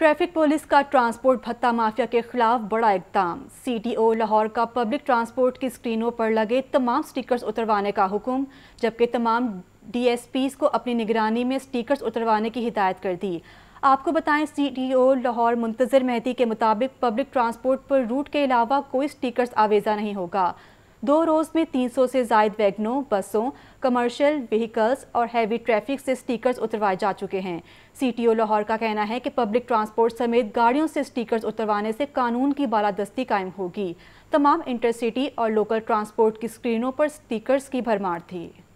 traffic police का transport भत्ता mafia के खिलाफ बड़ा इकदाम सीटीओ लाहौर का पब्लिक ट्रांसपोर्ट की स्क्रीनों पर लगे तमाम स्टिकर्स उतरवाने का हुक्म जबकि तमाम डीएसपीज को अपनी निगरानी में स्टिकर्स उतरवाने की हिदायत कर दी आपको बताएं सीटीओ लाहौर मुंतजर मेहती के मुताबिक पब्लिक ट्रांसपोर्ट पर रूट के अलावा कोई स्टिकर्स आवेजा नहीं होगा दो रोज़ में 300 से जायद वैगनों बसों कमर्शियल व्हीकल्स और हैवी ट्रैफिक से स्टिकर्स उतरवाए जा चुके हैं सीटीओ लाहौर का कहना है कि पब्लिक ट्रांसपोर्ट समेत गाड़ियों से स्टिकर्स उतरवाने से कानून की बालादस्ती कायम होगी तमाम इंटरसिटी और लोकल ट्रांसपोर्ट की स्क्रीनों पर स्टिकर्स की भरमार थी